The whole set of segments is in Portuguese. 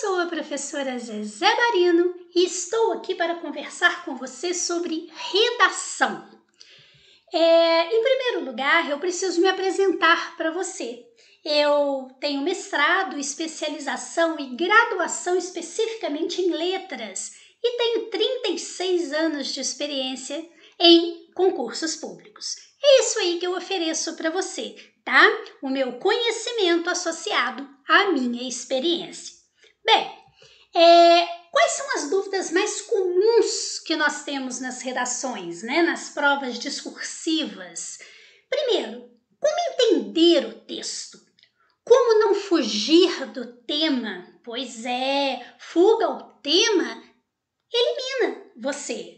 sou a professora Zezé Marino e estou aqui para conversar com você sobre redação. É, em primeiro lugar, eu preciso me apresentar para você. Eu tenho mestrado, especialização e graduação especificamente em letras e tenho 36 anos de experiência em concursos públicos. É isso aí que eu ofereço para você, tá? O meu conhecimento associado à minha experiência. Bem, é, quais são as dúvidas mais comuns que nós temos nas redações, né, nas provas discursivas? Primeiro, como entender o texto? Como não fugir do tema? Pois é, fuga ao tema elimina você.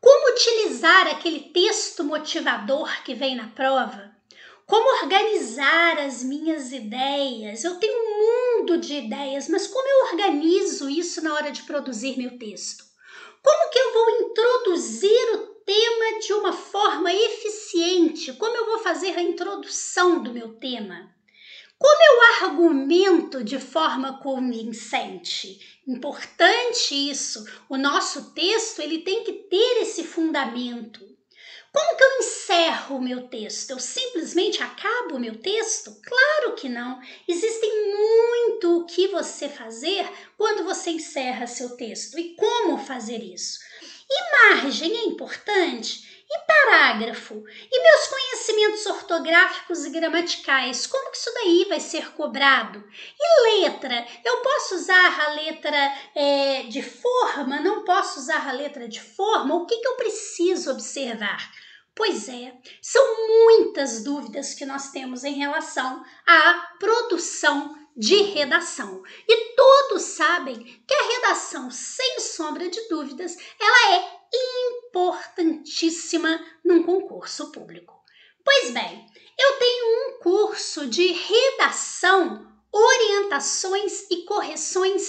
Como utilizar aquele texto motivador que vem na prova? Como organizar as minhas ideias? Eu tenho de ideias, mas como eu organizo isso na hora de produzir meu texto? Como que eu vou introduzir o tema de uma forma eficiente? Como eu vou fazer a introdução do meu tema? Como eu argumento de forma convincente? Importante isso. O nosso texto ele tem que ter esse fundamento. Como que eu ensino encerro o meu texto, eu simplesmente acabo o meu texto? Claro que não. Existem muito o que você fazer quando você encerra seu texto e como fazer isso. E margem é importante? E parágrafo? E meus conhecimentos ortográficos e gramaticais? Como que isso daí vai ser cobrado? E letra? Eu posso usar a letra é, de forma? Não posso usar a letra de forma? O que, que eu preciso observar? Pois é, são muitas dúvidas que nós temos em relação à produção de redação. E todos sabem que a redação, sem sombra de dúvidas, ela é importantíssima num concurso público. Pois bem, eu tenho um curso de redação orientações e correções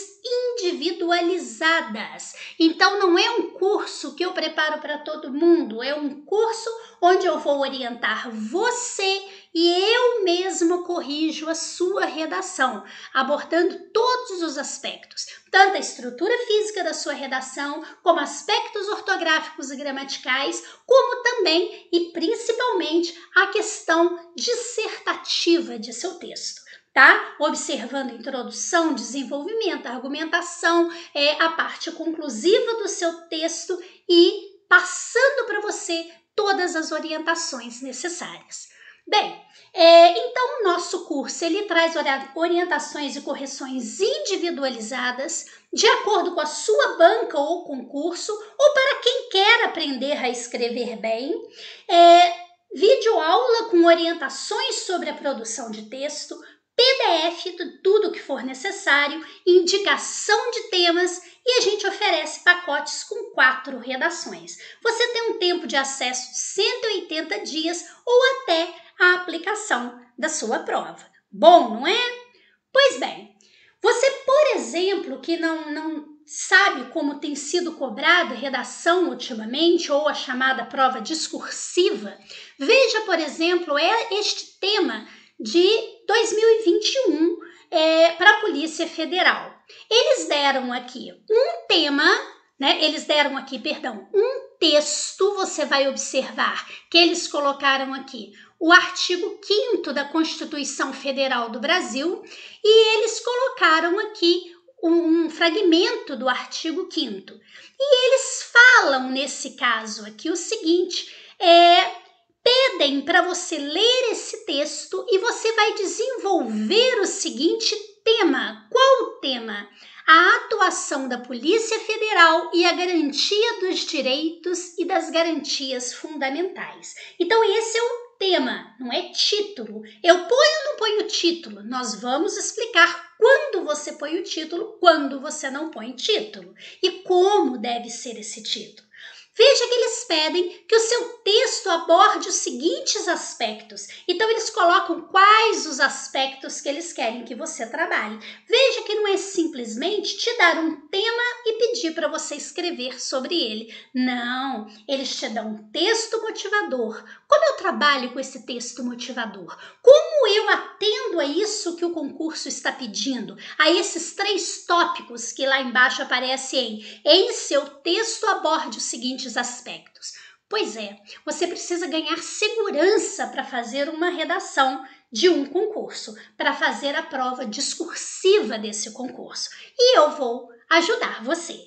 individualizadas. Então não é um curso que eu preparo para todo mundo, é um curso onde eu vou orientar você e eu mesmo corrijo a sua redação, abordando todos os aspectos, tanto a estrutura física da sua redação, como aspectos ortográficos e gramaticais, como também e principalmente a questão dissertativa de seu texto tá? Observando introdução, desenvolvimento, argumentação, é, a parte conclusiva do seu texto e passando para você todas as orientações necessárias. Bem, é, então o nosso curso ele traz orientações e correções individualizadas de acordo com a sua banca ou concurso ou para quem quer aprender a escrever bem. É, vídeo aula com orientações sobre a produção de texto, PDF de tudo que for necessário, indicação de temas e a gente oferece pacotes com quatro redações. Você tem um tempo de acesso de 180 dias ou até a aplicação da sua prova. Bom, não é? Pois bem, você, por exemplo, que não, não sabe como tem sido cobrada redação ultimamente ou a chamada prova discursiva? Veja, por exemplo, é este tema de 2021 é, para a Polícia Federal. Eles deram aqui um tema, né? Eles deram aqui, perdão, um texto. Você vai observar que eles colocaram aqui o artigo 5 da Constituição Federal do Brasil e eles colocaram aqui um, um fragmento do artigo 5 E eles falam nesse caso aqui o seguinte: é, pedem para você ler esse texto e você vai desenvolver o seguinte tema. Qual o tema? A atuação da Polícia Federal e a garantia dos direitos e das garantias fundamentais. Então, esse é o tema, não é título. Eu ponho ou não ponho título? Nós vamos explicar quando você põe o título, quando você não põe título e como deve ser esse título. Veja que eles pedem que o seu texto aborde os seguintes aspectos. Então, eles colocam quais os aspectos que eles querem que você trabalhe. Veja que não é simplesmente te dar um tema e pedir para você escrever sobre ele. Não, eles te dão um texto motivador. Como eu trabalho com esse texto motivador? Como eu atendo a isso que o concurso está pedindo? A esses três tópicos que lá embaixo aparecem em, em seu texto aborde os seguintes aspectos. Pois é, você precisa ganhar segurança para fazer uma redação de um concurso, para fazer a prova discursiva desse concurso. E eu vou ajudar você,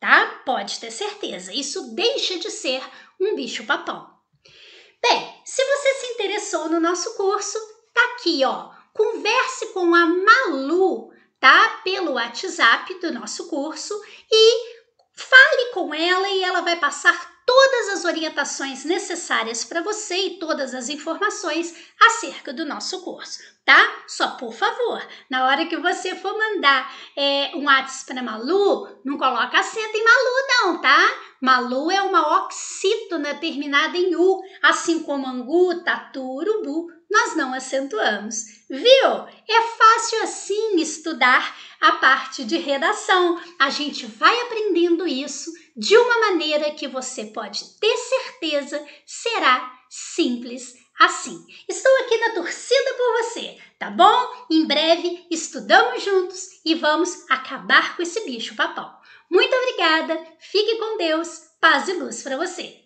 tá? Pode ter certeza, isso deixa de ser um bicho-papão. Bem, se você se interessou no nosso curso, Tá aqui, ó. Converse com a Malu, tá? Pelo WhatsApp do nosso curso e fale com ela e ela vai passar todas as orientações necessárias para você e todas as informações acerca do nosso curso, tá? Só por favor, na hora que você for mandar é, um WhatsApp para Malu, não coloca acento em Malu não, tá? Malu é uma oxítona terminada em U, assim como angu, tatu, urubu, nós não acentuamos. Viu? É fácil assim estudar a parte de redação. A gente vai aprendendo isso de uma maneira que você pode ter certeza será simples assim. Estou aqui na torcida por você, tá bom? Em breve estudamos juntos e vamos acabar com esse bicho papão. Muito obrigada, fique com Deus, paz e luz para você.